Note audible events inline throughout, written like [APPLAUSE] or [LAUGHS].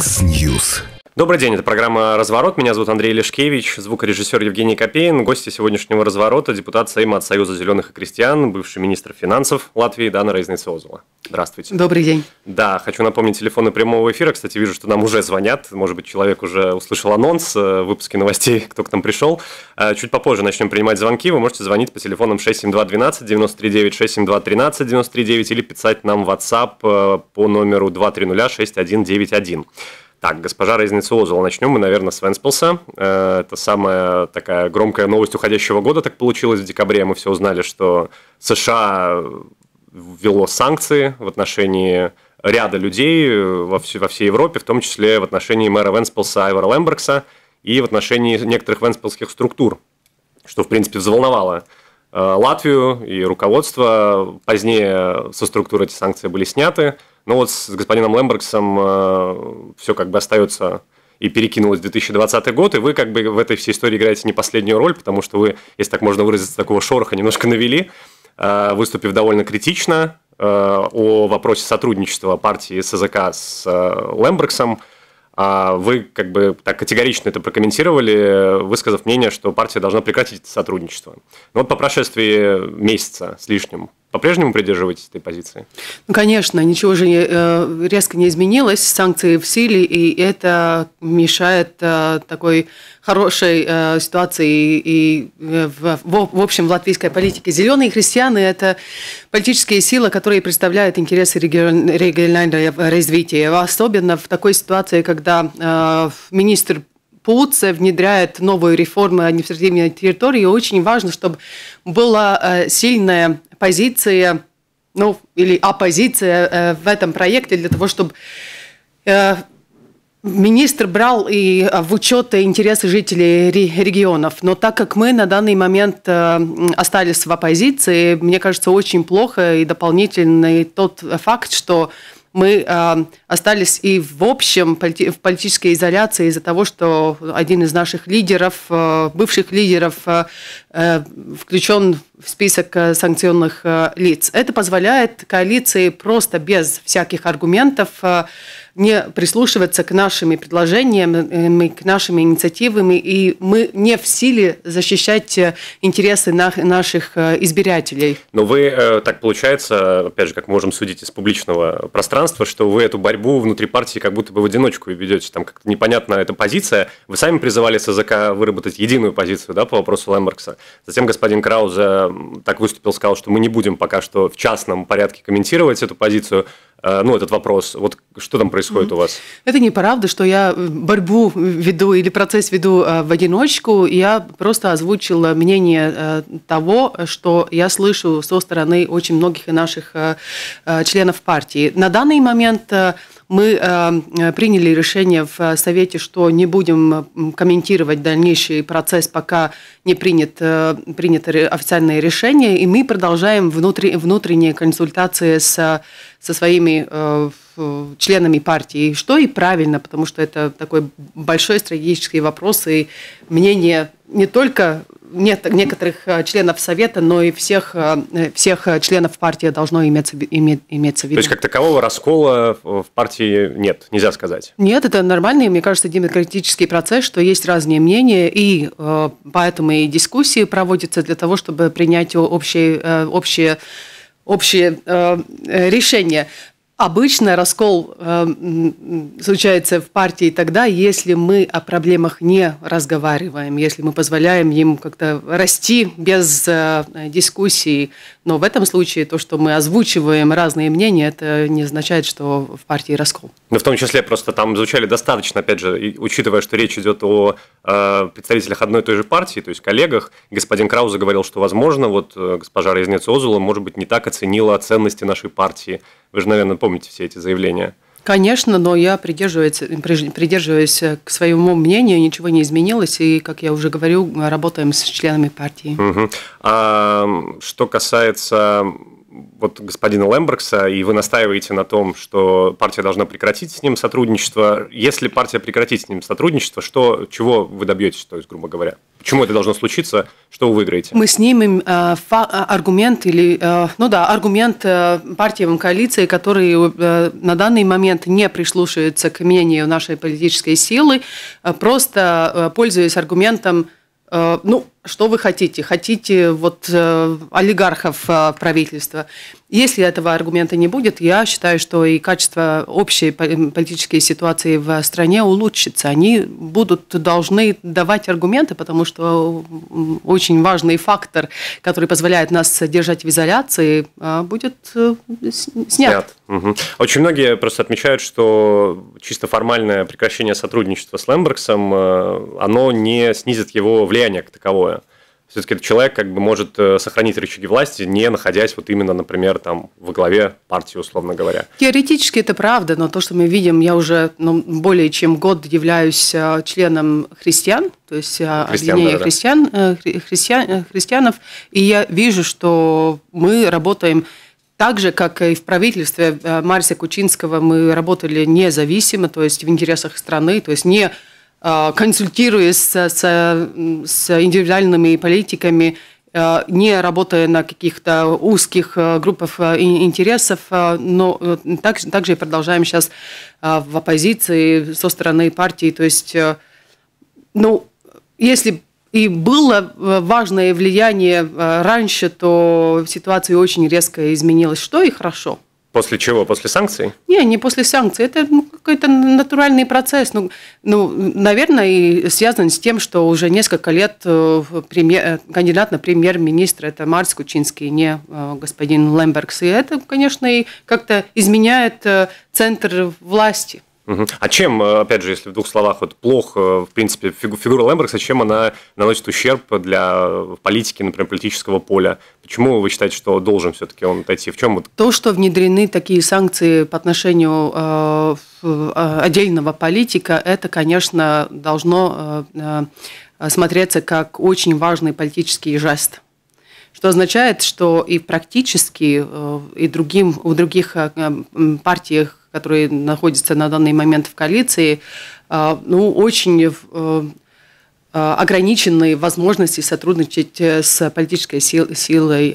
Яндекс Ньюс. Добрый день, это программа «Разворот». Меня зовут Андрей Лешкевич, звукорежиссер Евгений Копейн, гости сегодняшнего «Разворота» – депутат Сейма от Союза зеленых и крестьян, бывший министр финансов Латвии Дана Рейзницозова. Здравствуйте. Добрый день. Да, хочу напомнить телефоны прямого эфира. Кстати, вижу, что нам уже звонят. Может быть, человек уже услышал анонс э, в выпуске новостей, [LAUGHS] кто к нам пришел. Э, чуть попозже начнем принимать звонки. Вы можете звонить по телефонам 67212 939 67213 939 или писать нам WhatsApp э, по номеру 230 6191. Так, госпожа Резнецуозова, начнем мы, наверное, с Венспилса. Э, это самая такая громкая новость уходящего года, так получилось в декабре. Мы все узнали, что США ввело санкции в отношении ряда людей э, во, все, во всей Европе, в том числе в отношении мэра Венспилса Айвара Лембергса и в отношении некоторых венспилских структур, что, в принципе, взволновало э, Латвию и руководство. Позднее со структуры эти санкции были сняты – но ну вот с господином Лембергсом э, все как бы остается и перекинулось в 2020 год, и вы как бы в этой всей истории играете не последнюю роль, потому что вы, если так можно выразиться, такого шороха немножко навели, э, выступив довольно критично э, о вопросе сотрудничества партии СЗК с э, а вы как бы так категорично это прокомментировали, высказав мнение, что партия должна прекратить сотрудничество. Но ну вот по прошествии месяца с лишним по-прежнему придерживаетесь этой позиции? Ну, конечно, ничего же не, э, резко не изменилось, санкции в силе, и это мешает э, такой хорошей э, ситуации и в, в общем в латвийской политике. Зеленые христианы – это политические силы, которые представляют интересы регионального развития, особенно в такой ситуации, когда министр Турция внедряет новые реформы административной территории, и очень важно, чтобы была э, сильная позиция, ну, или оппозиция э, в этом проекте для того, чтобы э, Министр брал и в учет интересы жителей регионов, но так как мы на данный момент остались в оппозиции, мне кажется, очень плохо и дополнительный тот факт, что мы э, остались и в общем в политической изоляции из-за того, что один из наших лидеров, э, бывших лидеров, а, э, включен в список э, санкционных э, лиц. Это позволяет коалиции просто без всяких аргументов не прислушиваться к нашим предложениям, э, к нашим инициативам, и мы не в силе защищать э, интересы наших э, избирателей. Но вы, так получается, опять же, как можем судить из публичного пространства, что вы эту борьбу внутри партии как будто бы в одиночку ведете, там как-то непонятна эта позиция. Вы сами призывали СЗК выработать единую позицию да, по вопросу Лембергса. Затем господин Краузе так выступил, сказал, что мы не будем пока что в частном порядке комментировать эту позицию. Э, ну, этот вопрос. Вот что там происходит mm-hmm. у вас? Это неправда, что я э, борьбу веду или процесс веду э, в одиночку. Я просто озвучила мнение того, что я слышу со стороны очень многих наших членов партии. На данный момент мы э, э, приняли решение в э, Совете, что не будем комментировать дальнейший процесс, пока не принят, принято официальное решение, и мы продолжаем внутри, внутренние консультации с, со своими членами партии, что и правильно, потому что это такой большой стратегический вопрос, и мнение не только нет некоторых э, членов Совета, но и всех, э, всех э, членов партии должно иметься, иметь, иметься в виду. То есть, как такового раскола в партии нет, нельзя сказать? Нет, это нормальный, мне кажется, демократический процесс, что есть разные мнения, и поэтому и дискуссии проводятся для того, чтобы принять общее общее общее решение. Обычно раскол э, случается в партии тогда, если мы о проблемах не разговариваем, если мы позволяем им как-то расти без э, дискуссии, но в этом случае то, что мы озвучиваем разные мнения, это не означает, что в партии раскол. Ну в том числе просто там звучали достаточно, опять же, учитывая, что речь идет о э, представителях одной и той же партии, то есть коллегах, господин Крауза говорил, что, возможно, вот э, госпожа Резнец Озула, может быть, не так оценила ценности нашей партии. Вы же, наверное, помните все эти заявления. Конечно, но я придерживаюсь, придерживаюсь э, к своему мнению, ничего не изменилось, и, как я уже говорю, мы работаем с членами партии. Угу. А что касается вот господина Лембергса, и вы настаиваете на том, что партия должна прекратить с ним сотрудничество. Если партия прекратит с ним сотрудничество, что, чего вы добьетесь, то есть, грубо говоря? Почему это должно случиться? Что вы выиграете? Мы снимем э, фа- э, аргумент или, э, ну да, аргумент э, партиям коалиции, которые э, на данный момент не прислушиваются к мнению нашей политической силы, э, просто э, пользуясь аргументом, э, ну, что вы хотите? Хотите вот э, олигархов э, правительства? Если этого аргумента не будет, я считаю, что и качество общей политической ситуации в стране улучшится. Они будут должны давать аргументы, потому что очень важный фактор, который позволяет нас держать в изоляции, э, будет э, снят. снят. Угу. Очень многие просто отмечают, что чисто формальное прекращение сотрудничества с Лембергсом, э, оно не снизит его влияние как таковое все-таки этот человек как бы может э, сохранить рычаги власти, не находясь вот именно, например, там во главе партии, условно говоря. Теоретически это правда, но то, что мы видим, я уже ну, более чем год являюсь э, членом христиан, то есть э, христиан, объединения да, да. христиан, христиан, христианов, и я вижу, что мы работаем так же, как и в правительстве Марса Кучинского, мы работали независимо, то есть в интересах страны, то есть не Э, консультируясь с, с, с индивидуальными политиками, э, не работая на каких-то узких э, группах интересов, но также, также продолжаем сейчас в оппозиции со стороны партии. То есть, ну, если и было важное влияние раньше, то ситуация очень резко изменилась, что и хорошо – После чего? После санкций? Не, не после санкций. Это ну, какой-то натуральный процесс. Ну, ну, наверное, и связан с тем, что уже несколько лет э, премьер, э, кандидат на премьер-министра это Марс Кучинский, не э, господин Лембергс. И это, конечно, и как-то изменяет центр власти. А чем, э, опять же, если в двух словах, вот плохо, э, в принципе, фигура Лембергса, чем она наносит ущерб для э, политики, например, политического поля? Почему вы считаете, что должен все-таки он отойти? В чем вот? То, что внедрены такие санкции по отношению отдельного политика, это, конечно, должно смотреться как очень важный политический жест что означает, что и практически, э, и другим, у других э, партий, которые находятся на данный момент в коалиции, э, ну, очень ограниченные возможности сотрудничать с политической сил, силой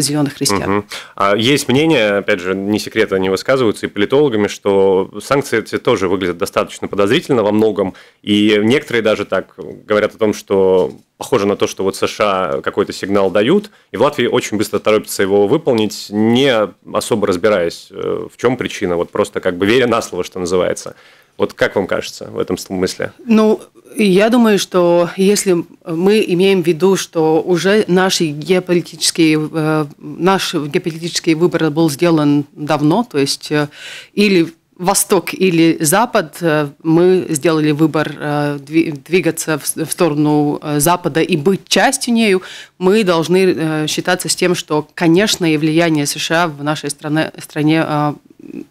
зеленых христиан. Угу. А есть мнение, опять же, не секрет, они высказываются и политологами, что санкции эти тоже выглядят достаточно подозрительно во многом, и некоторые даже так говорят о том, что похоже на то, что вот США какой-то сигнал дают, и в Латвии очень быстро торопится его выполнить, не особо разбираясь, э, в чем причина, вот просто как бы веря на слово, что называется. Вот как вам кажется в этом смысле? Ну, я думаю, что если мы имеем в виду, что уже наши геополитические, э, наш геополитический выбор был сделан давно, то есть э, или Восток или Запад, э, мы сделали выбор э, двигаться в сторону э, Запада и быть частью нею, мы должны считаться с тем, что, конечно, и влияние США в нашей стране, стране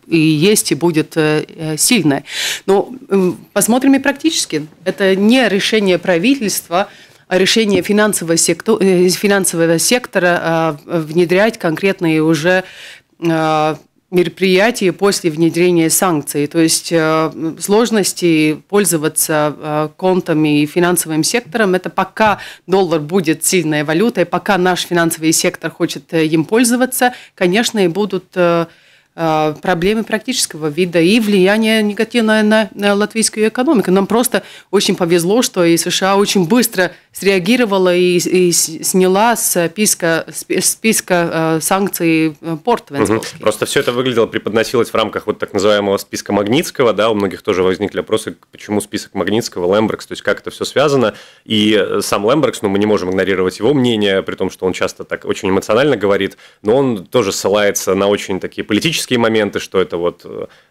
и есть, и будет сильное. Но посмотрим и практически. Это не решение правительства, а решение финансового, секту, финансового сектора внедрять конкретные уже мероприятии после внедрения санкций. То есть э, сложности пользоваться э, контами и финансовым сектором, это пока доллар будет сильной валютой, пока наш финансовый сектор хочет э, им пользоваться, конечно, и будут проблемы практического вида и влияние негативное на, на латвийскую экономику. Нам просто очень повезло, что и США очень быстро – среагировала и, и сняла с списка, списка э, санкций э, порт Венсполский. Угу. Просто все это выглядело, преподносилось в рамках вот так называемого списка Магнитского, да, у многих тоже возникли вопросы, почему список Магнитского, Лембрекс, то есть как это все связано, и э, сам Лембрекс, ну, мы не можем игнорировать его мнение, при том, что он часто так очень эмоционально говорит, но он тоже ссылается на очень такие политические моменты, что это вот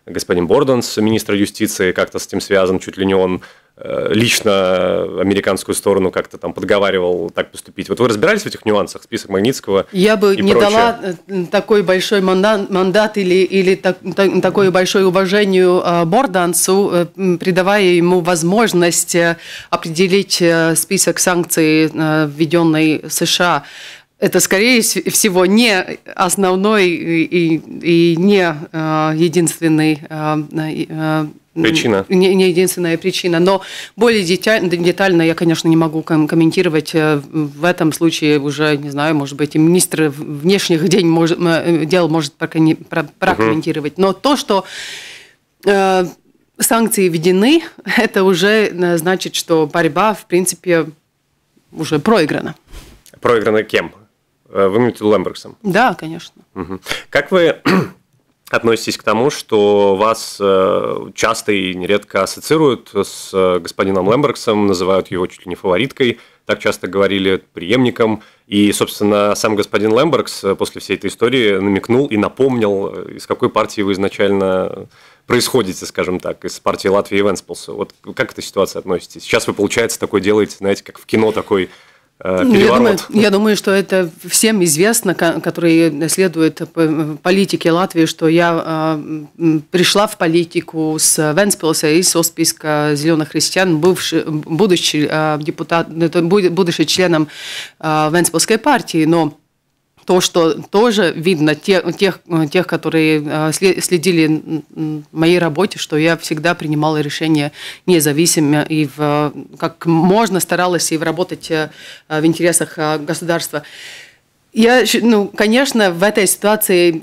господин Борденс, министр юстиции, как-то с этим связан, чуть ли не он Э, лично американскую сторону как-то там подговаривал так поступить. Вот вы разбирались в этих нюансах, список Магнитского? Я бы не прочее? дала э, такой большой мандат, мандат или, или так, так, такое большое уважение э, Борданцу, придавая ему возможность определить список санкций, введенной США это, скорее всего, не основной и, и не единственный Причина? Не, не единственная причина, но более детально я, конечно, не могу комментировать. Э, в этом случае уже, не знаю, может быть, и министр внешних день может, э, дел может прокомментировать. Но то, что э, санкции введены, [LAUGHS] это уже э, значит, что борьба, в принципе, уже проиграна. Проиграна кем? Вы имеете в виду Лембергсом? Да, конечно. Угу. Как вы относитесь к тому, что вас э, часто и нередко ассоциируют с э, господином Лембергсом, называют его чуть ли не фавориткой, так часто говорили преемником. И, собственно, сам господин Лембергс э, после всей этой истории намекнул и напомнил, из какой партии вы изначально происходите, скажем так, из партии Латвии и Венспилса. Вот как к этой ситуации относитесь? Сейчас вы, получается, такое делаете, знаете, как в кино такой Э, ну, я думаю, я думаю, что это всем известно, которые следуют политике Латвии, что я э, пришла в политику с Венспилса и со списка зеленых христиан, бывший, будучи э, депутат, будучи членом Венспилской партии, но то, что тоже видно те, тех, тех, которые э, следили моей работе, что я всегда принимала решения независимо и в, как можно старалась и в работать э, в интересах э, государства. Я, ну, конечно, в этой ситуации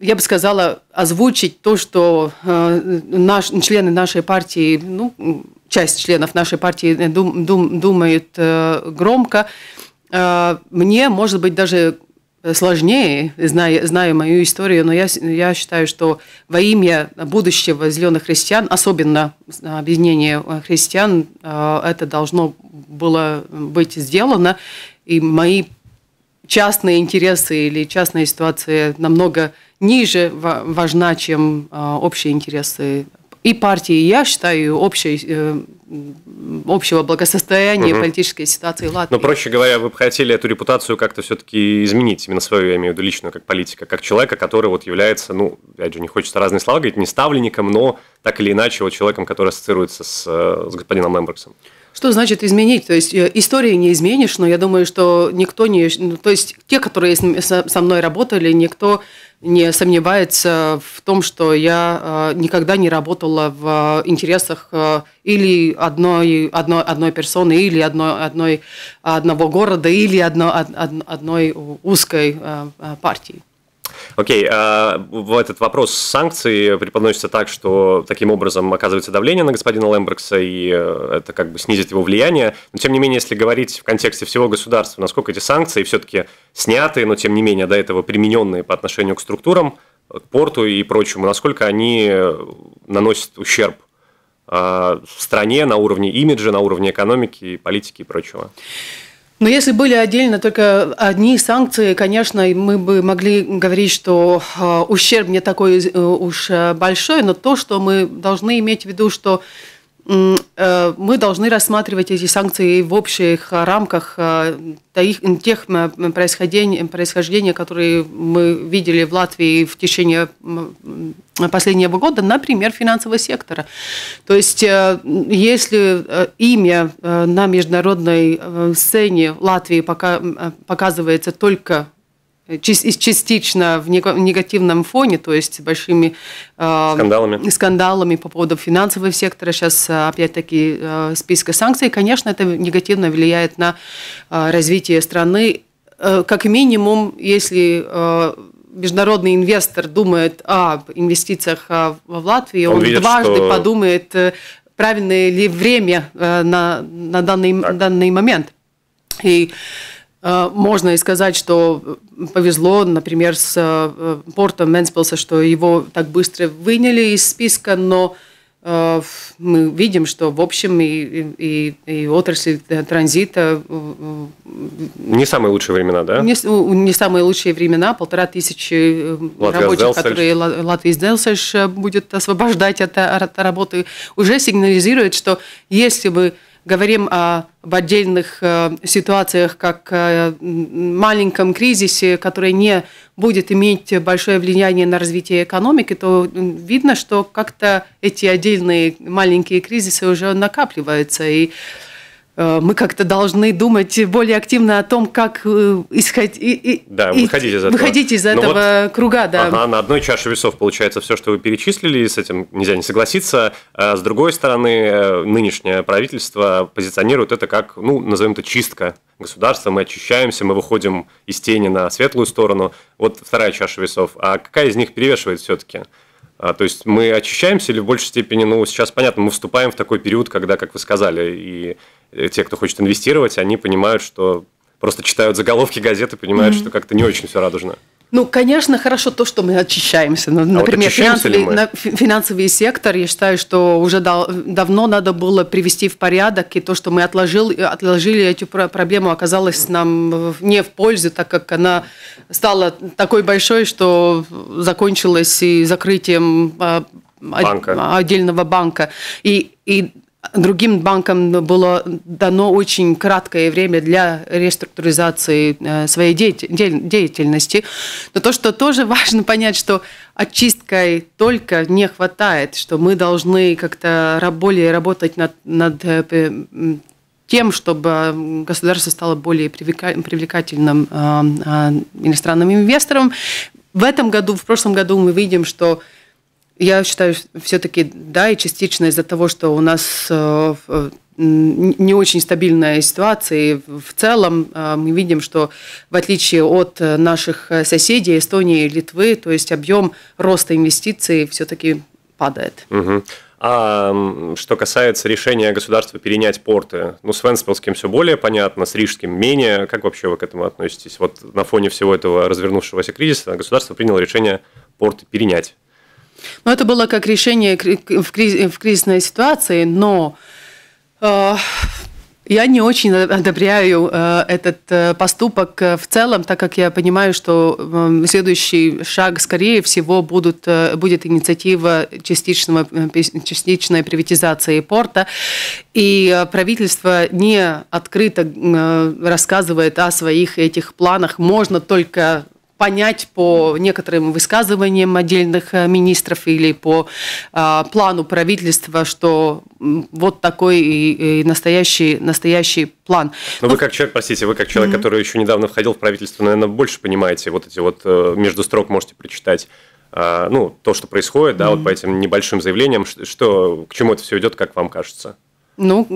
я бы сказала, озвучить то, что наш, члены нашей партии, ну, часть членов нашей партии дум, дум, думают громко, Э, мне, может быть, даже э, сложнее, зная, зная мою историю, но я, я считаю, что во имя будущего зеленых христиан, особенно объединение э, христиан, это должно было быть сделано. И мои частные интересы или частная ситуация намного ниже важна, чем общие интересы и партии. Я считаю общие общего благосостояния, угу. политической ситуации Латвии. Но, проще говоря, вы бы хотели эту репутацию как-то все-таки изменить, именно свою, я имею в виду, лично как политика, как человека, который вот является, ну, опять же, не хочется разные слова говорить, не ставленником, но так или иначе вот человеком, который ассоциируется с, э, с господином Лембергсом. Что значит изменить? То есть э, истории не изменишь, но я думаю, что никто не... Ну, то есть те, которые со мной работали, никто не сомневается в том, что я э, никогда не работала в э, интересах или одной, одной, одной персоны, или одной, одной, одного города, или одно, одной узкой партии. Окей, а в этот вопрос санкций преподносится так, что таким образом оказывается давление на господина Лембрекса, и э, это как бы снизит его влияние. Но тем не менее, если говорить в контексте всего государства, насколько эти санкции все-таки сняты, но тем не менее до этого примененные по отношению к структурам, э, к порту и прочему, насколько они э, наносят ущерб в стране на уровне имиджа, на уровне экономики, политики и прочего. Но если были отдельно только одни санкции, конечно, мы бы могли говорить, что а, ущерб не такой э, уж э, большой, но то, что мы должны иметь в виду, что Э, мы должны рассматривать эти санкции в общих э, рамках э, тех, происхождений, происхождения, которые мы видели в Латвии в течение последнего года, например, финансового сектора. То есть, если имя на международной сцене Латвии пока показывается только Э, частично в негативном фоне, то есть большими э, скандалами, скандалами по поводу финансового сектора. Сейчас э, опять-таки списка санкций. Конечно, это негативно влияет на развитие страны. Как минимум, если международный инвестор думает об инвестициях во Латвию, он, он видит, дважды что... подумает, правильное ли время на, на данный, данный момент. И Э, можно и сказать, что э, повезло, например, с э, портом Мэнспилса, что его так быстро выняли из списка, но мы видим, что в общем и, и, и отрасли транзита... Не самые лучшие времена, да? Не, не самые лучшие времена. Полтора тысячи Латвия рабочих, Делсельш. которые Латвия Делсельш будет освобождать от, от работы, уже сигнализирует, что если бы говорим о, об отдельных э, ситуациях, как э, маленьком кризисе, который не будет иметь большое влияние на развитие экономики, то видно, что как-то эти отдельные маленькие кризисы уже накапливаются. И Э, мы как-то должны думать более активно о том, как э, исход... да, и... выходить из этого, выходить из ну этого вот, круга. Да. Ага, на одной чаше весов получается все, что вы перечислили, и с этим нельзя не согласиться. А с другой стороны, э, нынешнее правительство позиционирует это как, ну, назовем это чистка государства, мы очищаемся, мы выходим из тени на светлую сторону. Вот вторая чаша весов. А какая из них перевешивает все-таки? А, то есть мы очищаемся или в большей степени, ну, сейчас понятно, мы вступаем в такой период, когда, как вы сказали, и Э, те, кто хочет инвестировать, они понимают, что просто читают заголовки газеты, понимают, mm-hmm. что как-то не очень все радужно. Ну, конечно, хорошо то, что мы очищаемся. Ну, а например, вот очищаемся финансовый, финансовый сектор, я считаю, что уже дал, давно надо было привести в порядок, и то, что мы отложил, э, отложили эту проблему, оказалось нам не в пользу, так как она стала такой большой, что закончилась и закрытием а, а, банка. отдельного банка. И, и Другим банкам было дано очень краткое время для реструктуризации э, своей деятельности. Но то, что тоже [LAUGHS] важно понять, что очисткой только не хватает, что мы должны как-то более работать над, над э, тем, чтобы государство стало более привлекательным э, иностранным инвесторам. В этом году, в прошлом году мы видим, что я считаю, все-таки, да, и частично из-за того, что у нас э, э, не очень стабильная ситуация. И в целом э, мы видим, что в отличие от наших соседей Эстонии и Литвы, то есть объем роста инвестиций все-таки падает. Угу. А что касается решения государства перенять порты, ну, с Венспилским все более понятно, с Рижским менее. Как вообще вы к этому относитесь? Вот на фоне всего этого развернувшегося кризиса государство приняло решение порты перенять. Но это было как решение в кризисной ситуации, но э, я не очень одобряю э, этот э, поступок э, в целом, так как я понимаю, что э, следующий шаг, скорее всего, будут, э, будет инициатива частичного, э, частичной приватизации порта. И э, правительство не открыто э, рассказывает о своих этих планах. Можно только понять по некоторым высказываниям отдельных э, министров или по э, плану правительства, что вот такой и, и настоящий, настоящий план. Но, Но вы как человек, простите, вы как человек, mm который еще недавно входил в правительство, наверное, больше понимаете вот эти вот э, между строк можете прочитать э, ну, то, что происходит, да, mm-hmm. вот по этим небольшим заявлениям, что, к чему это все идет, как вам кажется? Ну,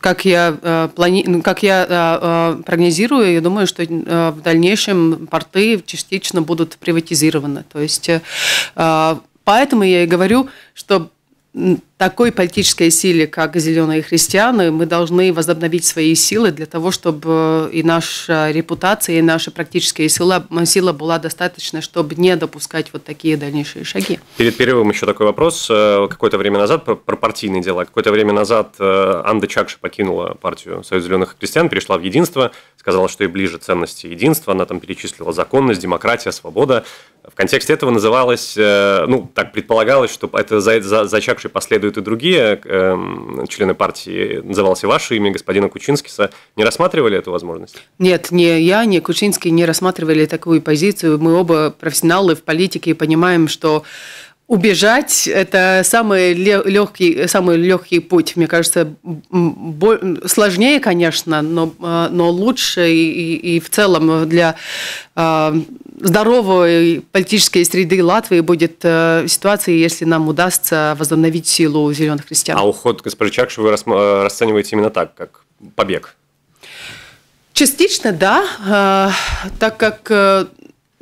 как я, э, плани... Ну, как я э, э, прогнозирую, я думаю, что в дальнейшем порты частично будут приватизированы. То есть поэтому я и говорю, что такой политической силе, как «Зеленые христианы», мы должны возобновить свои силы для того, чтобы э, и наша репутация, и наша практическая сила, сила была достаточна, чтобы не допускать вот такие дальнейшие шаги. Перед перерывом еще такой вопрос. Э, какое-то время назад, про партийные дела, какое-то время назад э, Анда Чакша покинула партию «Союз зеленых христиан», перешла в «Единство», сказала, что ей ближе ценности единства, она там перечислила законность, демократия, свобода. В контексте этого называлось, ну, так предполагалось, что это за, за, за Чакшей последует следуют и другие э, члены партии, назывался ваше имя, господина Кучинскиса, не рассматривали эту возможность? Нет, ни я, ни Кучинский не рассматривали такую позицию. Мы оба профессионалы в политике и понимаем, что убежать это самый легкий самый легкий путь мне кажется сложнее конечно но а, но лучше и, и, в целом для а, здоровой политической среды Латвии будет э, ситуация если нам удастся возобновить силу зеленых христиан а уход госпожи Чакши вы э, расцениваете именно так как побег Частично, да, э, так как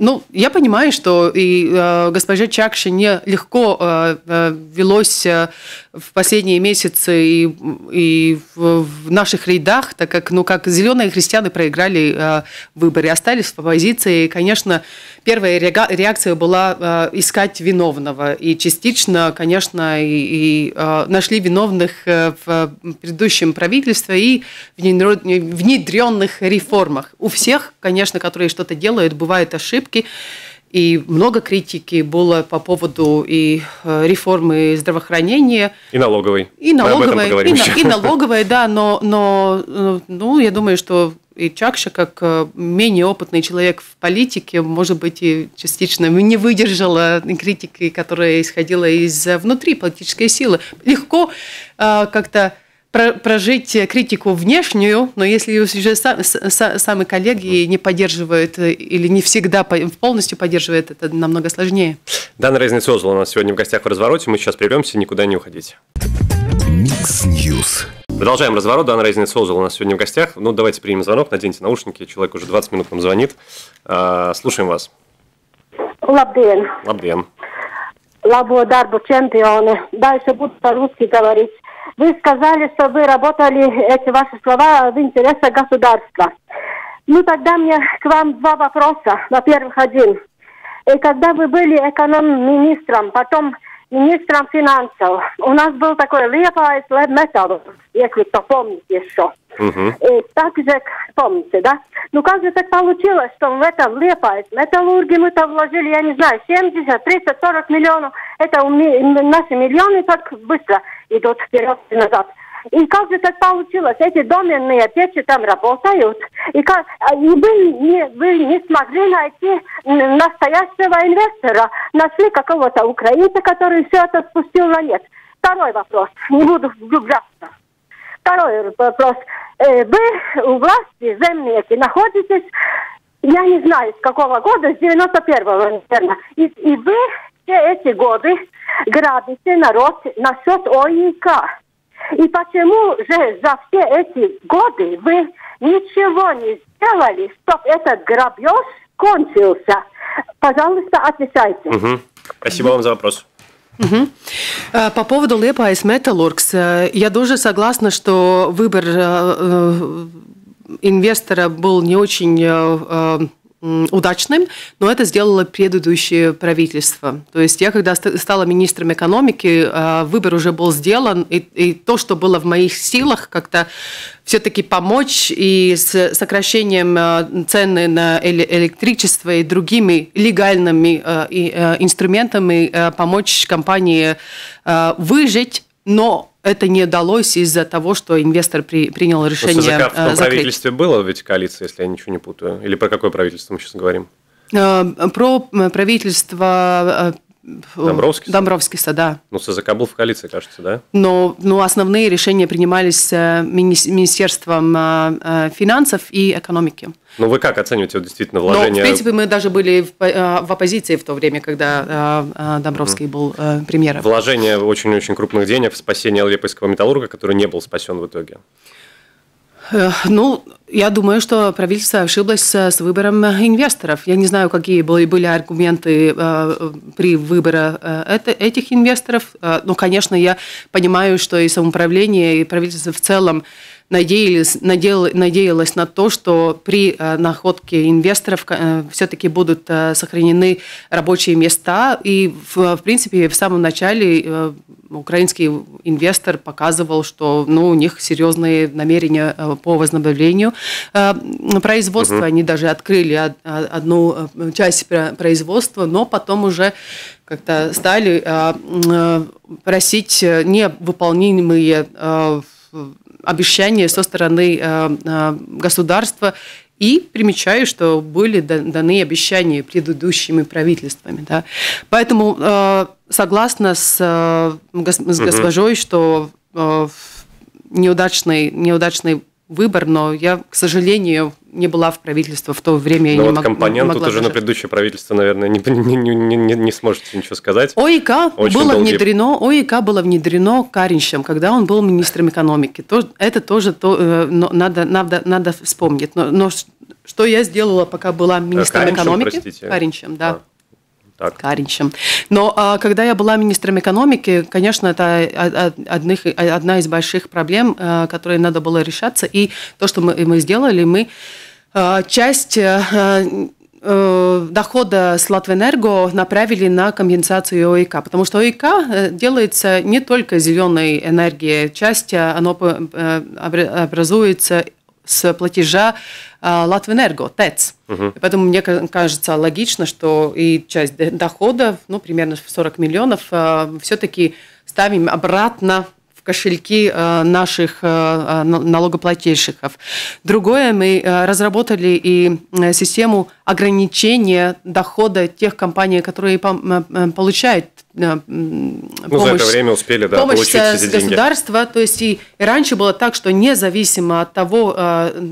ну, я понимаю, что и э, госпоже Чакши не легко э, э, велось э, в последние месяцы и, и в, в наших рядах, так как, ну, как зеленые христианы проиграли э, выборы, остались в оппозиции, и, конечно, Первая реакция была э, искать виновного. И частично, конечно, и, и э, нашли виновных э, в предыдущем правительстве и внедренных реформах. У всех, конечно, которые что-то делают, бывают ошибки. И много критики было по поводу и реформы здравоохранения. И налоговой. И налоговой. Мы об этом и, еще. и налоговой, да, но, но ну, я думаю, что и Чакша, как э, менее опытный человек в политике, может быть, и частично не выдержала критики, которая исходила из э, внутри политической силы. Легко э, как-то прожить критику внешнюю, но если уже сам, сами коллеги не поддерживают или не всегда полностью поддерживают, это намного сложнее. Дана Резнецозла у нас сегодня в гостях в развороте. Мы сейчас прервемся, никуда не уходите. Микс Ньюс. Продолжаем разворот. Дан Рейзин Соузел у нас сегодня в гостях. Ну, давайте примем звонок, наденьте наушники. Человек уже 20 минут нам звонит. А, слушаем вас. Лабден. Лабден. Лабо чемпионы. Дальше буду по-русски говорить. Вы сказали, что вы работали, эти ваши слова, в интересах государства. Ну, тогда мне к вам два вопроса. Во-первых, один. И когда вы были эконом-министром, потом ministram финансов. У нас был такой Liepājas Led Metal, если кто помнит еще. Угу. И так же, помните, да? Ну как же так получилось, что в этом Liepājas металлурги мы там вложили, я не знаю, 70, 30, 40 миллионов. Это у ми- наши миллионы так быстро идут вперед и назад. И как же так получилось? Эти доменные печи там работают. И, как, а, и вы, не, вы не смогли найти настоящего инвестора. Нашли какого-то украинца, который все это спустил на нет. Второй вопрос. Не буду влюбляться. Второй вопрос. Э, вы у власти, земники, находитесь, я не знаю, с какого года, с 91-го, наверное. И, и вы все эти годы грабите народ насчет ОИК. И почему же за все эти годы вы ничего не сделали, чтобы этот грабеж кончился? Пожалуйста, отвечайте. Угу. Спасибо вам за вопрос. Угу. По поводу Лепаис Металлургс, э, я тоже согласна, что выбор э, инвестора был не очень удачным, но это сделало предыдущее правительство. То есть я, когда стала министром экономики, а, выбор уже был сделан, и, и то, что было в моих силах, как-то все-таки помочь и с сокращением а, цены на электричество и другими легальными а, инструментами помочь компании выжить, но это не удалось из-за того, что инвестор при, принял решение СЖК в том закрыть. правительстве было ведь коалиция, если я ничего не путаю? Или про какое правительство мы сейчас говорим? Э, про правительство э, Домбровскиса? Э, Домбровскиса, да. Ну, СЗК был в коалиции, кажется, да? Но, но основные решения принимались э, Министерством э, финансов и экономики. Ну, вы как оцениваете вот, действительно вложение? Но, в принципе, мы даже были в, в оппозиции в то время, когда Домбровский mm. был премьером. Вложение очень-очень крупных денег в спасение Лепойского металлурга, который не был спасен в итоге. Э, ну, я думаю, что правительство ошиблось с выбором э, инвесторов. Я не знаю, какие были, были аргументы э, при выборе э, это, этих инвесторов. Э, но, ну, конечно, я понимаю, что и самоуправление, и правительство в целом надеялись, надел, надеялась на то, что при э, находке инвесторов э, все-таки будут э, сохранены рабочие места. И, в, в принципе, в самом начале украинский инвестор показывал, что ну, у них серьезные намерения по возобновлению производства. Угу. Они даже открыли одну часть производства, но потом уже как-то стали просить невыполнимые обещания со стороны э, э, государства. И примечаю, что были даны обещания предыдущими правительствами. Да. Поэтому э, согласна с, с госпожой, что неудачный, неудачный выбор, но я, к сожалению, не была в правительстве в то время. Ну вот мог, компонент не могла тут уже на предыдущее правительство, наверное, не, не, не, не, не сможете ничего сказать. ОИК Очень было долгие... внедрено, ОИК было внедрено Каринщем, когда он был министром экономики. То, это тоже то, э, надо, надо, надо вспомнить. Но, но что я сделала, пока была министром Каринчем, экономики? Простите. Каринчем, да. А. Так. Каринчем. Но а, когда я была министром экономики, конечно, это одних, одна из больших проблем, а, которые надо было решаться. И то, что мы, мы сделали, мы а, часть а, дохода с Латвэнерго направили на компенсацию ОИК, потому что ОИК э, делается не только зеленой энергией, часть она э, образуется с платежа а, Латвенерго, ТЭЦ. Угу. Поэтому мне кажется логично, что и часть доходов, ну, примерно 40 миллионов, а, все-таки ставим обратно в кошельки а, наших налогоплательщиков. Другое, мы разработали и систему ограничение дохода тех компаний, которые э, э, получают помощь, э, ну, за это время успели, да, помощь получить с эти государства. Деньги. То есть и, и раньше было так, что независимо от того,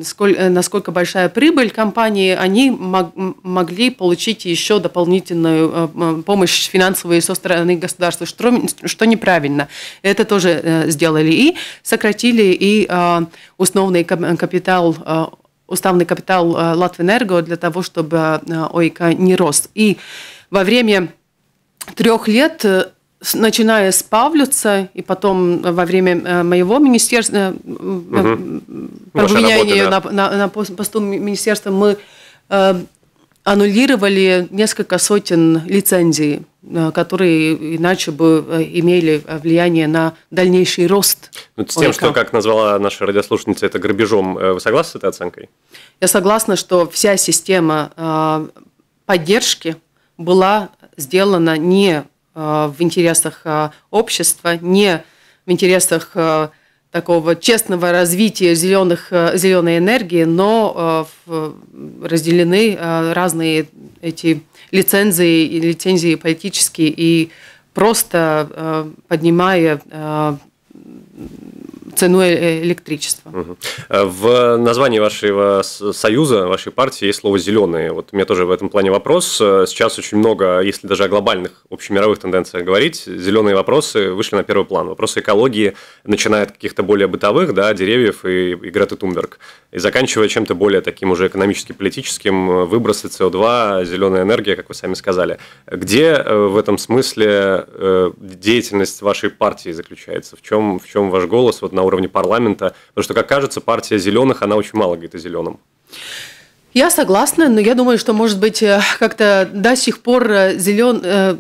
сколь, насколько большая прибыль компании, они мог, могли получить еще дополнительную помощь финансовую со стороны государства, что, что неправильно. Это тоже сделали. И сократили и э, основный капитал уставный капитал э, Латвенерго для того, чтобы э, ОИК не рос. И во время трех лет э, начиная с Павлюца и потом во время моего министерства, угу. пребывания да. на, на, на посту министерства, мы аннулировали несколько сотен лицензий Э, которые иначе бы э, имели влияние на дальнейший рост. Ну, с тем, ОЭК. что, как назвала наша радиослушница, это грабежом, э, вы согласны с этой оценкой? Я согласна, что вся система поддержки была сделана не в интересах общества, не в интересах такого честного развития зеленых, зеленой энергии, но разделены разные эти лицензии, лицензии политические и просто э, поднимая э, цену э, электричества. Э, в названии вашего союза, вашей партии есть слово «зеленые». Вот у меня тоже в этом плане вопрос. Э, сейчас очень много, если даже о глобальных общемировых тенденциях говорить, зеленые вопросы вышли на первый план. Вопросы экологии, начиная от каких-то более бытовых, да, деревьев и, и Греты Тунберг, и заканчивая чем-то более таким уже экономически политическим, выбросы СО2, зеленая энергия, как вы сами сказали. Где в этом смысле деятельность вашей партии заключается? В чем, в чем ваш голос вот на на уровне парламента, потому что, как кажется, партия зеленых, она очень мало говорит о зеленом. Я согласна, но я думаю, что, может быть, э, как-то до сих пор э, зелен, э,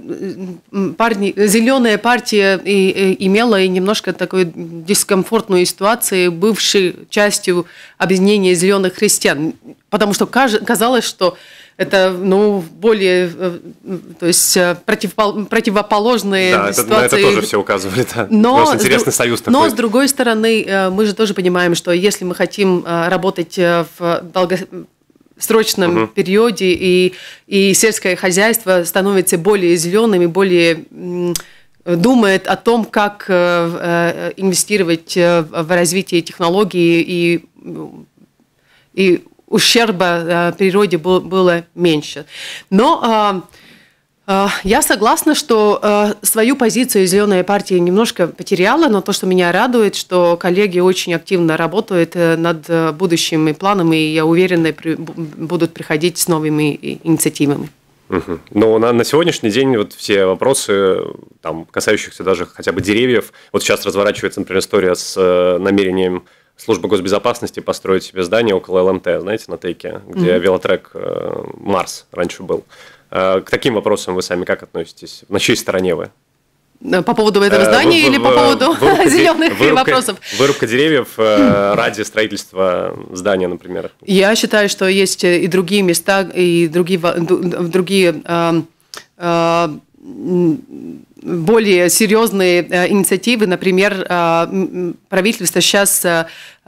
парни, зеленая партия и, и, имела и немножко такой дискомфортную ситуацию, бывшей частью объединения зеленых христиан. Потому что казалось, что это ну, более то есть, противопол противоположные да, ситуации. Да, на это тоже все указывали. Да. Но, Просто интересный с, союз такой. Но, с другой стороны, мы же тоже понимаем, что если мы хотим работать в долго срочном угу. периоде, и, и сельское хозяйство становится более зеленым и более думает о том, как э, э, инвестировать э, в развитие технологий и, и ущерба природе было меньше. Но а, Э, я согласна, что э, свою позицию зеленая партия немножко потеряла, но то, что меня радует, что коллеги очень активно работают э, над будущими планами, и я уверена, будут приходить с новыми инициативами. Угу. Но на, на сегодняшний день вот все вопросы, там, касающихся даже хотя бы деревьев, вот сейчас разворачивается, например, история с э, намерением службы госбезопасности построить себе здание около ЛМТ, знаете, на Тейке, где угу. велотрек э, Марс раньше был. Э, к таким вопросам вы сами как относитесь? На чьей стороне вы? Э, по поводу этого э, здания или по поводу [LAUGHS] зеленых вопросов? Вырубка деревьев [LAUGHS] ради строительства здания, например. Я считаю, что есть и другие места, и другие эм, эм, более серьезные инициативы. Например, правительство сейчас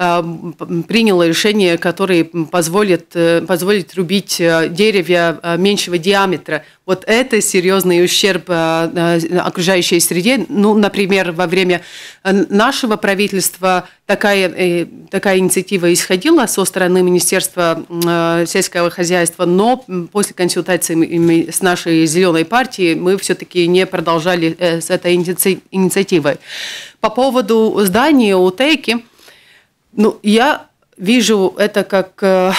Эм, приняло решение, которое позволит, э, позволит рубить э, деревья э, меньшего диаметра. Вот это серьезный ущерб окружающей среде. Ну, например, во время нашего правительства такая, такая инициатива исходила со стороны Министерства сельского хозяйства, но после консультации с нашей зеленой партией мы все-таки не продолжали с этой инициативой. По поводу здания у Тейки – ну, я вижу это как э,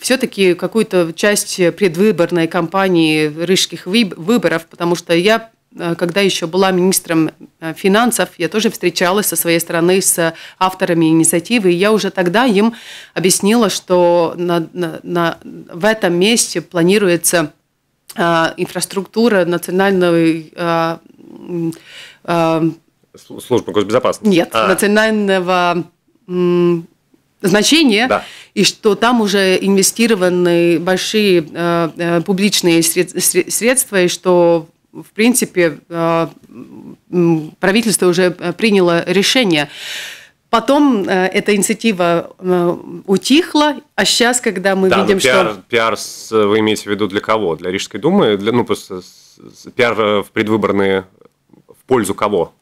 все-таки какую-то часть предвыборной кампании рижских выборов, потому что я э, когда еще была министром э, финансов, я тоже встречалась со своей стороны с авторами инициативы, и я уже тогда им объяснила, что на, на, на, в этом месте планируется э, инфраструктура национальной э, э, службы госбезопасности. Нет, а. национального значение, да. и что там уже инвестированы большие э, э, публичные средства, и что, в принципе, э, правительство уже приняло решение. Потом э, эта инициатива э, утихла, а сейчас, когда мы да, ну, видим, пиар, что... пиар вы имеете в виду для кого? Для Рижской думы? Для, ну, просто пиар в предвыборные в пользу кого,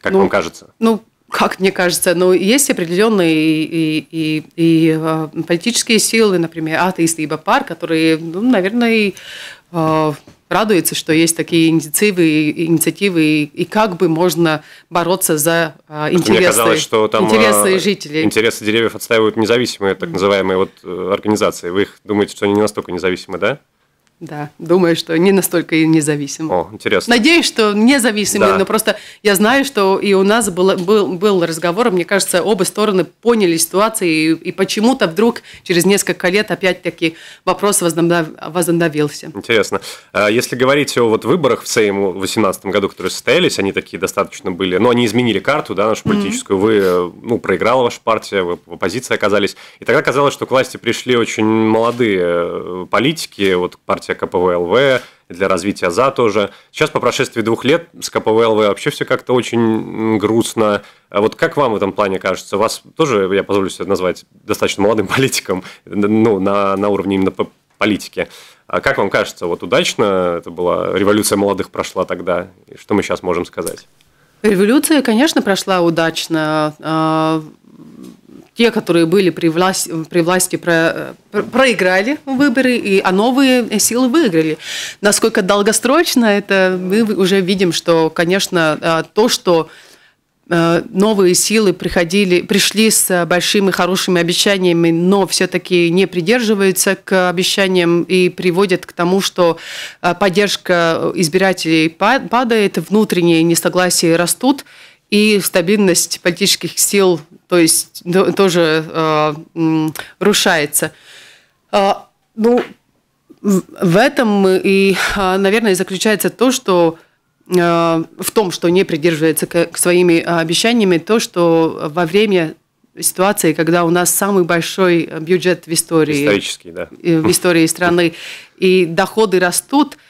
как ну, вам кажется? Ну, как мне кажется, но ну, есть определенные и, и, и а, политические силы, например, атеисты и бапар, которые, ну, наверное, а, радуются, что есть такие инициативы, инициативы и как бы можно бороться за а, интересы, Мне казалось, что там интересы жителей. Интересы деревьев отстаивают независимые так называемые вот э, организации. Вы их думаете, что они не настолько независимы, да? Да, думаю, что не настолько и независимо. О, интересно. Надеюсь, что независимо, да. но просто я знаю, что и у нас было, был, был разговор, мне кажется, оба стороны поняли ситуацию, и, и почему-то вдруг через несколько лет опять-таки вопрос возобнов, возобновился. Интересно. А если говорить о вот выборах в Сейму в 2018 году, которые состоялись, они такие достаточно были, но ну, они изменили карту, да, нашу политическую, mm-hmm. вы, ну, проиграла ваша партия, вы в оппозиции оказались, и тогда казалось, что к власти пришли очень молодые э, политики, вот партия развития КПВЛВ, для развития ЗА тоже. Сейчас по прошествии двух лет с КПВЛВ вообще все как-то очень грустно. А вот как вам в этом плане кажется? Вас тоже, я позволю себе назвать, достаточно молодым [LAUGHS] политиком, ну, на, на уровне именно политики. А как вам кажется, вот удачно это была революция молодых прошла тогда? что мы сейчас можем сказать? Революция, конечно, прошла удачно. А, а, те, которые были при власти, при власти про, э, про, проиграли выборы, и, а новые силы выиграли. Насколько долгосрочно это, мы уже видим, что, конечно, э, то, что э, новые силы приходили, пришли с большими хорошими обещаниями, но все-таки не придерживаются к обещаниям и приводят к тому, что поддержка избирателей падает, внутренние несогласия растут, и стабильность политических сил, то есть тоже э, рушается. Э, ну, в этом и, а, наверное, заключается то, что э, в том, что не придерживается к своими а, обещаниями, то, что во время ситуации, когда у нас самый большой бюджет в истории, Исторический, да. Э, в истории страны, и доходы растут –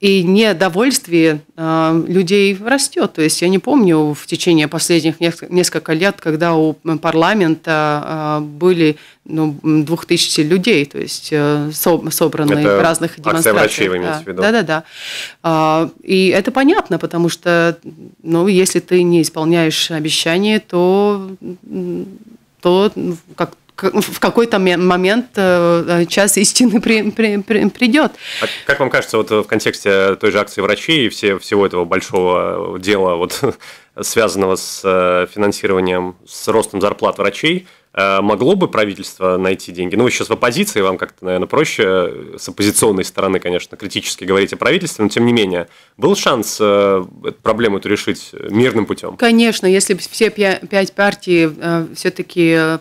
и недовольствие э, людей растет. То есть я не помню в течение последних несколько лет, когда у парламента э, были ну, двух людей, то есть э, со, это в разных демонстрациях. врачей вы имеете в виду? Да, да, да. Э, и это понятно, потому что ну, если ты не исполняешь обещания, то, то ну, как ну, в какой-то момент э, э, час истины при, при, при, придет. А как вам кажется, вот э, в контексте той же акции врачей и все, всего этого большого дела, вот, [LAUGHS] связанного с финансированием, с ростом зарплат врачей, Э, могло бы правительство найти деньги? Ну, вы сейчас в оппозиции, вам как-то, наверное, проще э, с оппозиционной стороны, конечно, критически говорить о правительстве, но тем не менее, был шанс э, проблему эту решить мирным путем? Конечно, если бы все пять партий все-таки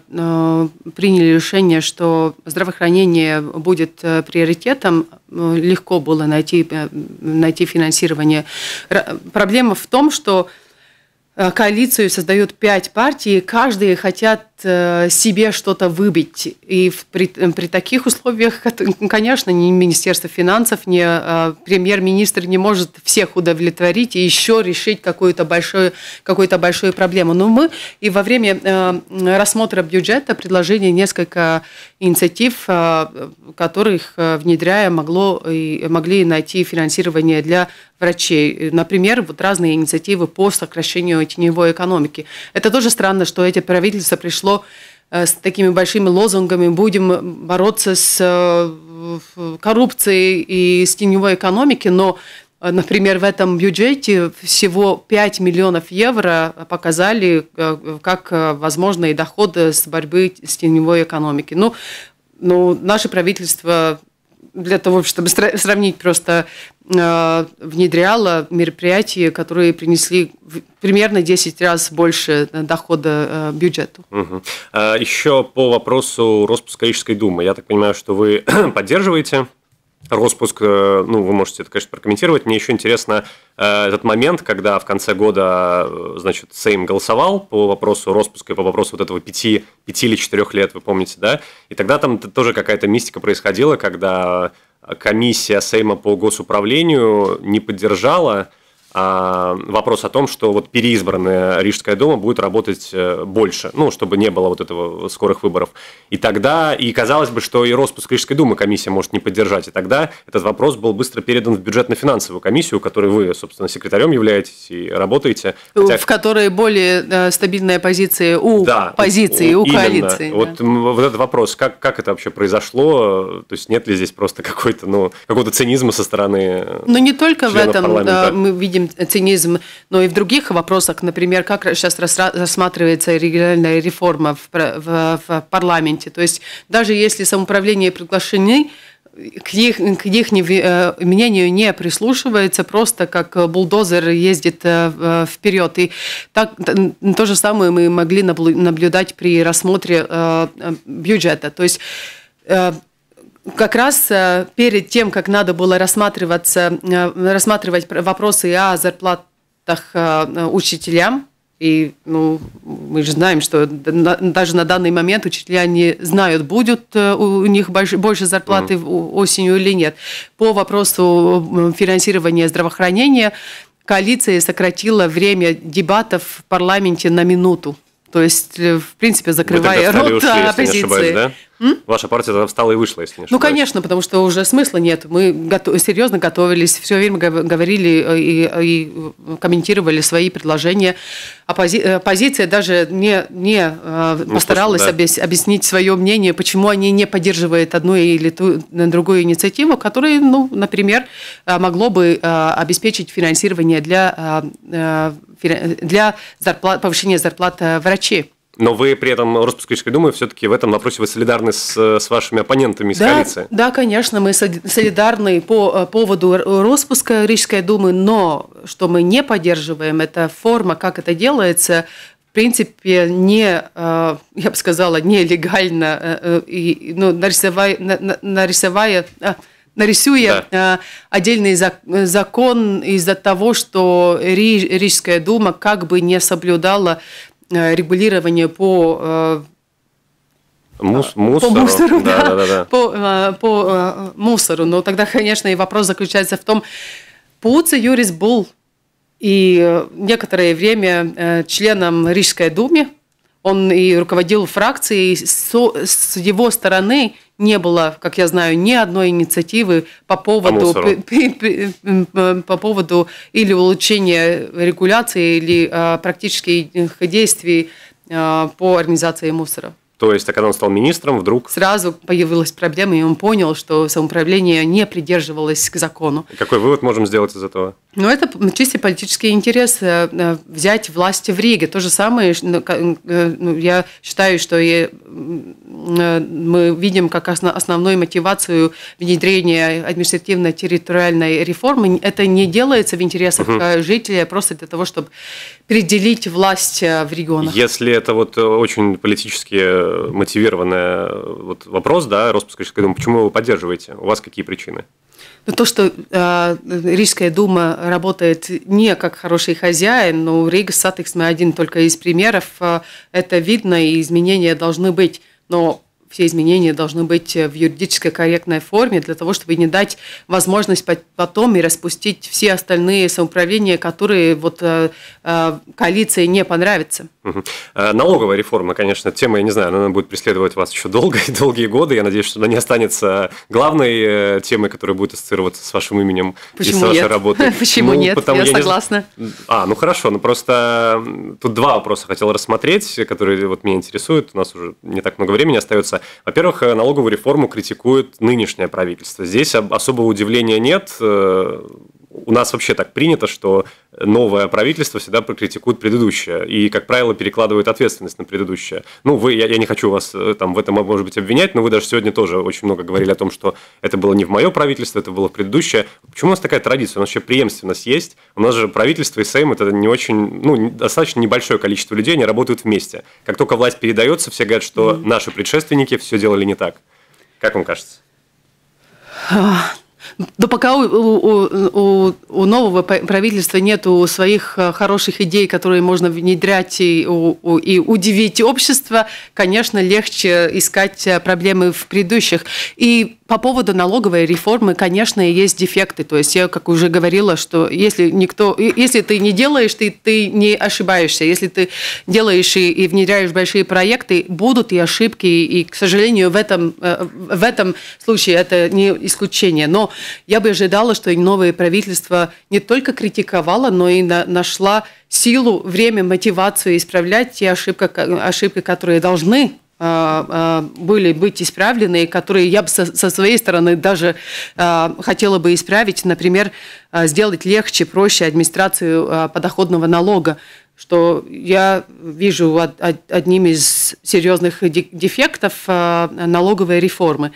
приняли решение, что здравоохранение будет приоритетом, легко было найти, найти финансирование. Проблема в том, что коалицию создают пять партий, и каждые хотят Э, себе что-то выбить. И при, э, при таких условиях, ну, конечно, ни Министерство финансов, ни э, премьер-министр не может всех удовлетворить и еще решить какую-то большую, какую-то большую проблему. Но мы и во время рассмотра бюджета предложили несколько инициатив, которых, внедряя, могло, и могли найти финансирование для врачей. Например, вот разные инициативы по сокращению теневой экономики. Это тоже странно, что эти правительства пришли пришло э, с такими большими лозунгами «будем бороться с э, коррупцией и с теневой экономикой», но э, Например, в этом бюджете всего 5 миллионов евро показали как возможные доходы с борьбы с теневой экономикой. Ну, ну, наше правительство для того, чтобы сравнить просто э, внедряла мероприятия, которые принесли примерно 10 раз больше э, дохода э, бюджету. Угу. А, Еще по вопросу Роспускаической думы. Я так понимаю, что вы [CLEARS THROAT] поддерживаете Роспуск, э, ну, вы можете это, конечно, прокомментировать. Мне еще интересно э, этот момент, когда в конце года, э, значит, Сейм голосовал по вопросу роспуска, и по вопросу вот этого пяти, пяти или четырех лет, вы помните, да? И тогда там тоже какая-то мистика происходила, когда комиссия Сейма по госуправлению не поддержала а, вопрос о том, что вот переизбранная Рижская дума будет работать э, больше, ну, чтобы не было вот этого скорых выборов. И тогда, и казалось бы, что и распуск Рижской думы комиссия может не поддержать, и тогда этот вопрос был быстро передан в бюджетно-финансовую комиссию, которой вы, собственно, секретарем являетесь и работаете. Хотя... В которой более э, стабильная позиция у да, позиции, у, у коалиции. Да. Вот, вот этот вопрос, как, как это вообще произошло, то есть нет ли здесь просто какой-то, ну, какого-то цинизма со стороны Но ну, не только в этом да, э, мы видим цинизм, но и в других вопросах, например, как сейчас рассматривается региональная реформа в, в, в парламенте. То есть даже если самоуправление приглашены, к их, к их э, мнению не прислушивается, просто как бульдозер ездит э, вперед. И так, то же самое мы могли наблюдать при рассмотре э, бюджета. То есть как раз э, перед тем, как надо было рассматриваться, э, рассматривать вопросы о зарплатах э, учителям, и ну, мы же знаем, что даже на данный момент учителя не знают, будут у них больше зарплаты mm. осенью или нет. По вопросу финансирования здравоохранения коалиция сократила время дебатов в парламенте на минуту, То есть, в принципе, закрывая рот ушли, оппозиции. Ошибаюсь, да? М? Ваша партия тогда встала и вышла, если не ну, ошибаюсь. Ну, конечно, потому что уже смысла нет. Мы готов, серьезно готовились, все время говорили э, и, и комментировали свои предложения. Оппози, э, оппозиция даже не, не ну, постаралась слушай, да. объяс, объяснить свое мнение, почему они не поддерживают одну или ту, другую инициативу, которая, ну, например, могло бы обеспечить финансирование для, для зарплат, повышения зарплат врачей. Но вы при этом, роспуск Роспотребнадзорская думы все-таки в этом вопросе вы солидарны с, с вашими оппонентами из да, коалиции? Да, конечно, мы солидарны по э, поводу распуска Рижской думы, но что мы не поддерживаем, это форма, как это делается, в принципе, не, э, я бы сказала, нелегально, э, и, ну, нарисовая, нарисовая нарисуя да. отдельный закон из-за того, что Рижская дума как бы не соблюдала Э, регулирование по э, Мус, э, мусору. По мусору, да, да, да, да. По, по мусору. Но тогда, конечно, и вопрос заключается в том, Пуци Юрис был и некоторое время членом Рижской думы. Он и руководил фракцией. С его стороны не было, как я знаю, ни одной инициативы по поводу, по, [LAUGHS] по поводу или улучшения регуляции, или а, практических действий а, по организации мусора. То есть, а когда он стал министром, вдруг... Сразу появилась проблема, и он понял, что самоуправление не придерживалось к закону. И какой вывод можем сделать из этого? Ну, это чисто политический интерес э, э, взять власти в Риге. То же самое, ну, э, ну, я считаю, что мы видим как основную мотивацию внедрения административно-территориальной реформы. Это не делается в интересах угу. а просто для того, чтобы переделить власть в регионах. Если это вот очень политические такой мотивированный э, вот вопрос, да, Роспотребнадзорской думы, почему вы его поддерживаете? У вас какие причины? Но ну, то, что э, Рижская дума работает не как хороший хозяин, но Рига Сатекс мы один только из примеров, э, это видно, и изменения должны быть. Но все изменения должны быть э, в юридической корректной форме для того, чтобы не дать возможность потом и распустить все остальные самоуправления, которые вот э, Э, коалиции не понравится. Э, налоговая реформа, конечно, тема, я не знаю, она будет преследовать вас еще долго и долгие годы. Я надеюсь, что она не останется главной э, темой, которая будет ассоциироваться с вашим именем Почему и с вашей нет? работой. [LAUGHS] Почему ну, нет? Потому я, я согласна. Не... А, ну хорошо, ну просто тут два вопроса хотел рассмотреть, которые вот меня интересуют. У нас уже не так много времени остается. Во-первых, налоговую реформу критикует нынешнее правительство. Здесь особого удивления нет у нас вообще так принято, что новое правительство всегда критикует предыдущее и, как правило, перекладывает ответственность на предыдущее. Ну, вы, я, я не хочу вас э, там в этом, может быть, обвинять, но вы даже сегодня тоже очень много говорили о том, что это было не в мое правительство, это было в предыдущее. Почему у нас такая традиция? У нас вообще преемственность есть. У нас же правительство и Сейм – это не очень, ну, достаточно небольшое количество людей, они работают вместе. Как только власть передается, все говорят, что наши предшественники все делали не так. Как вам кажется? А, да пока у, у, у, у нового правительства нет своих э, хороших идей, которые можно внедрять и, у, и удивить общество, конечно, легче искать э, проблемы в предыдущих. И по поводу налоговой реформы, конечно, есть дефекты. То есть я, как уже говорила, что если никто, если ты не делаешь, ты, ты не ошибаешься. Если ты делаешь и, и внедряешь большие проекты, будут и ошибки. И, к сожалению, в этом, э, в этом случае это не исключение. Но я бы ожидала, что новое правительство не только критиковало, но и на, нашла силу, время, мотивацию исправлять те ошибки, ошибки которые должны а, а, были быть исправлены, которые я бы со своей стороны даже а, хотела бы исправить, например, сделать легче, проще администрацию подоходного налога, что я вижу одним из серьезных дефектов налоговой реформы.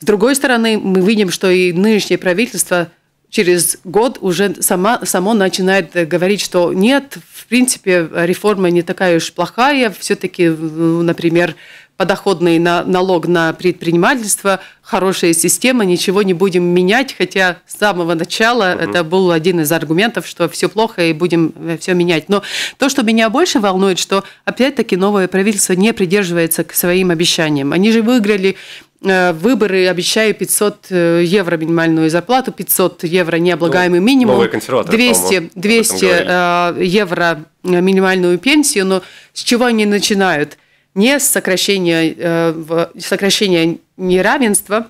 С другой стороны, мы видим, что и нынешнее правительство через год уже сама, само начинает э, говорить, что нет, в принципе, реформа не такая уж плохая, все-таки, э, например, подоходный на, налог на предпринимательство, хорошая система, ничего не будем менять, хотя с самого начала угу. это был один из аргументов, что все плохо и будем э, все менять. Но то, что меня больше волнует, что опять-таки новое правительство не придерживается к своим обещаниям. Они же выиграли Э, выборы, обещаю 500 э, евро минимальную зарплату, 500 евро необлагаемый ну, минимум, 200, 200 э, евро минимальную пенсию, но с чего они начинают? Не с сокращения, сокращения неравенства,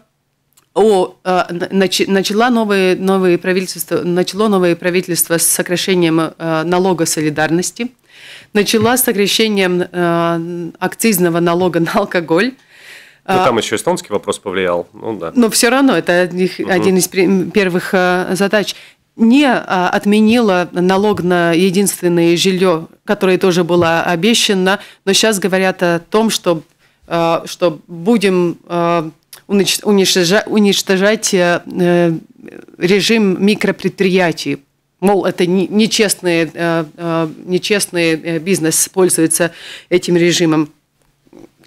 о, начало новые, новые правительства, начало новое правительство с сокращением налога солидарности, начала с сокращением акцизного налога на алкоголь, ну, там еще эстонский вопрос повлиял, ну да. Но все равно это одних, угу. один из первых а, задач не а, отменила налог на единственное жилье, которое тоже было обещано, но сейчас говорят о том, что, что будем уничтожать, уничтожать э, э, режим микропредприятий. Мол, это э, нечестный, нечестный бизнес пользуется этим режимом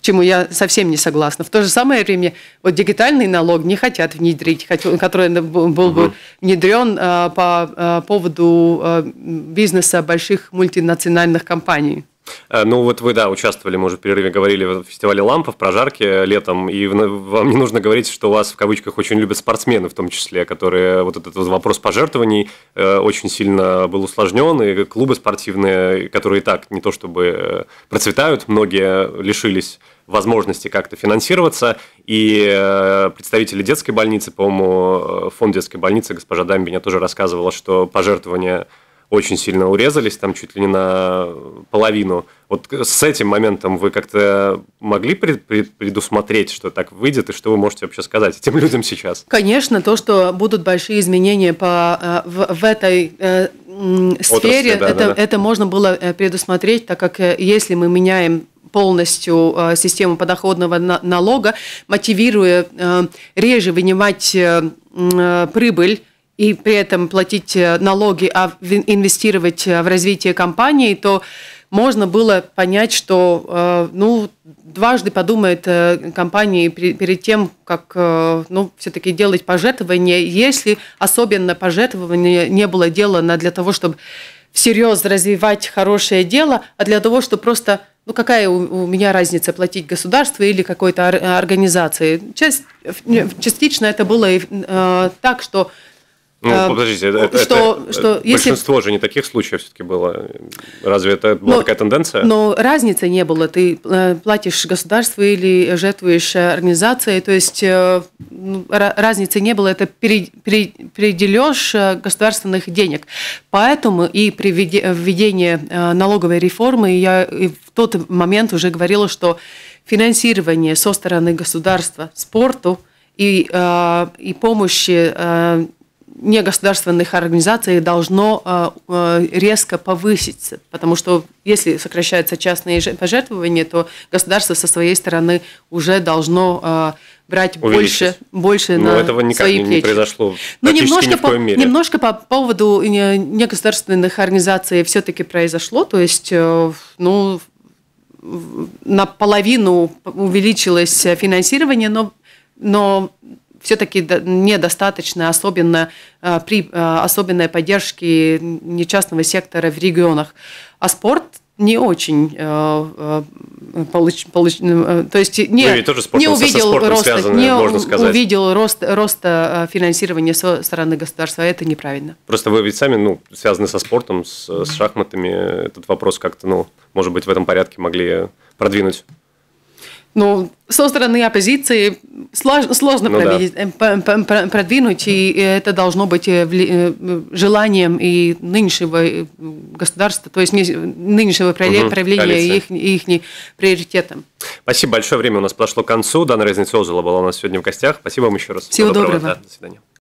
чему я совсем не согласна. В то же самое время вот дигитальный налог не хотят внедрить, который был бы внедрен а, по а, поводу а, бизнеса больших мультинациональных компаний. Э, ну вот вы, да, участвовали, мы уже в перерыве говорили в фестивале лампов, прожарки летом, и вам не нужно говорить, что вас в кавычках очень любят спортсмены в том числе, которые вот этот вопрос пожертвований э, очень сильно был усложнен, и клубы спортивные, которые и так не то чтобы э, процветают, многие лишились возможности как-то финансироваться. И э, представители детской больницы, по-моему, э, фонд детской больницы, госпожа Дамбиня тоже рассказывала, что пожертвования очень сильно урезались, там чуть ли не на половину. Вот с этим моментом вы как-то могли предусмотреть, что так выйдет, и что вы можете вообще сказать этим [LAUGHS] людям сейчас? Конечно, то, что будут большие изменения по, э, в, в этой э, сфере, Отрасли, да, это, да, да. это можно было предусмотреть, так как если мы меняем полностью э, систему подоходного налога, мотивируя э, реже вынимать э, прибыль и при этом платить налоги, а инвестировать в развитие компании, то можно было понять, что ну, дважды подумает компании перед тем, как ну, все-таки делать пожертвования, если особенно пожертвование не было делано для того, чтобы всерьез развивать хорошее дело, а для того, чтобы просто ну какая у, у меня разница платить государству или какой-то организации? Часть, частично это было э, так, что ну, а, подождите, это, что, это, что это, если... большинство же не таких случаев все-таки было. Разве это была но, такая тенденция? Но разницы не было. Ты э, платишь государству или жертвуешь э, организацией, то есть ну, разницы не было. Это передележ государственных денег. Поэтому и при введении налоговой реформы я в тот момент уже говорила, что финансирование со стороны государства спорту – и, и помощи негосударственных организаций должно э, э, резко повыситься, потому что если сокращаются частные пожертвования, то государство со своей стороны уже должно э, брать больше, больше на этого никак свои плечи. не произошло. Ну немножко ни в по, мере. немножко по поводу негосударственных организаций все-таки произошло, то есть ну наполовину увеличилось финансирование, но но все-таки недостаточно, особенно э, при э, особенной поддержке нечастного сектора в регионах. А спорт не очень э, э получ, получ, то есть не, Вы ну тоже не ну, увидел роста, не можно сказать. увидел рост, роста финансирования со стороны государства, это неправильно. Просто вы ведь сами ну, связаны со спортом, с, с шахматами, этот вопрос как-то, ну, может быть, в этом порядке могли продвинуть ну, со стороны оппозиции сложно, ну, э, продвинуть, да. и это должно быть э, э, желанием и нынешнего государства, то есть нынешнего правления угу, их, их приоритетом. Спасибо большое. Время у нас прошло к концу. Дана Резнецова была у нас сегодня в гостях. Спасибо вам еще раз. Всего Всего доброго. доброго. Да, до свидания.